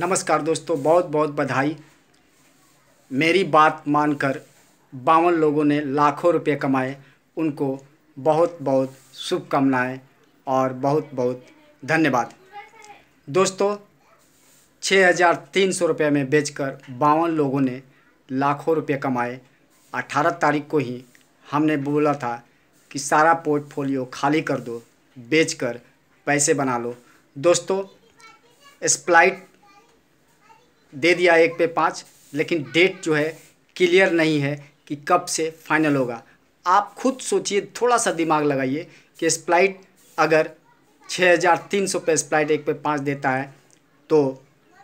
नमस्कार दोस्तों बहुत बहुत बधाई मेरी बात मानकर बावन लोगों ने लाखों रुपये कमाए उनको बहुत बहुत शुभकामनाएँ और बहुत बहुत धन्यवाद दोस्तों छः हज़ार तीन सौ रुपये में बेचकर बावन लोगों ने लाखों रुपये कमाए अठारह तारीख को ही हमने बोला था कि सारा पोर्टफोलियो खाली कर दो बेचकर पैसे बना लो दोस्तों स्प्लाइट दे दिया एक पे पाँच लेकिन डेट जो है क्लियर नहीं है कि कब से फाइनल होगा आप खुद सोचिए थोड़ा सा दिमाग लगाइए कि स्प्लाइट अगर 6300 पे स्प्लाइट एक पे पाँच देता है तो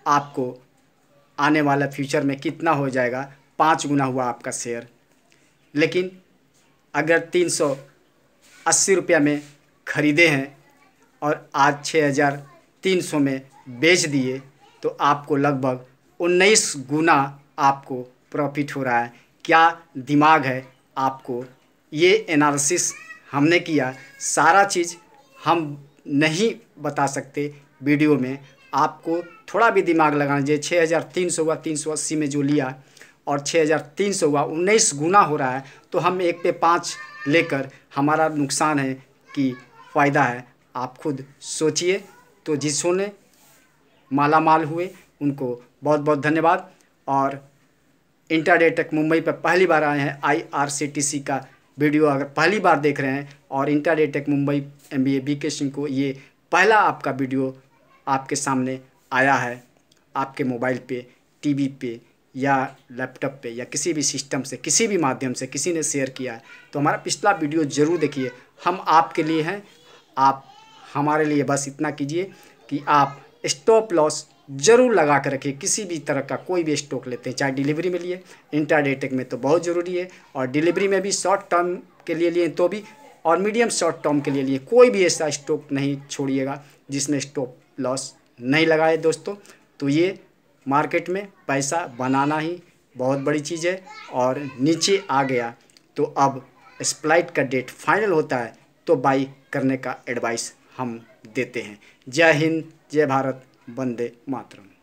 आपको आने वाला फ्यूचर में कितना हो जाएगा पाँच गुना हुआ आपका शेयर लेकिन अगर तीन सौ अस्सी रुपया में ख़रीदे हैं और आज छः हज़ार तीन सौ में बेच दिए तो आपको लगभग उन्नीस गुना आपको प्रॉफिट हो रहा है क्या दिमाग है आपको ये एनालिसिस हमने किया सारा चीज़ हम नहीं बता सकते वीडियो में आपको थोड़ा भी दिमाग लगाना चाहिए छः हज़ार तीन सौ हुआ तीन सौ अस्सी में जो लिया और छः हज़ार तीन सौ हुआ उन्नीस गुना हो रहा है तो हम एक पे पाँच लेकर हमारा नुकसान है कि फ़ायदा है आप खुद सोचिए तो जिसों ने माला माल हुए उनको बहुत बहुत धन्यवाद और इंटरडे मुंबई पर पहली बार आए हैं आईआरसीटीसी का वीडियो अगर पहली बार देख रहे हैं और इंटरडे Mumbai M B A B K Singh को ये पहला आपका वीडियो आपके सामने आया है आपके मोबाइल पे टीवी पे या लैपटॉप पे या किसी भी सिस्टम से किसी भी माध्यम से किसी ने शेयर किया है तो हमारा पिछला वीडियो ज़रूर देखिए हम आपके लिए हैं आप हमारे लिए बस इतना कीजिए कि आप स्टॉप लॉस जरूर लगा कर रखिए किसी भी तरह का कोई भी स्टॉक लेते हैं चाहे डिलीवरी में लिए इंटर डेटेक में तो बहुत ज़रूरी है और डिलीवरी में भी शॉर्ट टर्म के लिए लिए तो भी और मीडियम शॉर्ट टर्म के लिए लिए कोई भी ऐसा स्टॉक नहीं छोड़िएगा जिसमें स्टॉप लॉस नहीं लगाए दोस्तों तो ये मार्केट में पैसा बनाना ही बहुत बड़ी चीज़ है और नीचे आ गया तो अब स्प्लाइट का डेट फाइनल होता है तो बाई करने का एडवाइस हम देते हैं जय हिंद जय भारत वंदे मातरम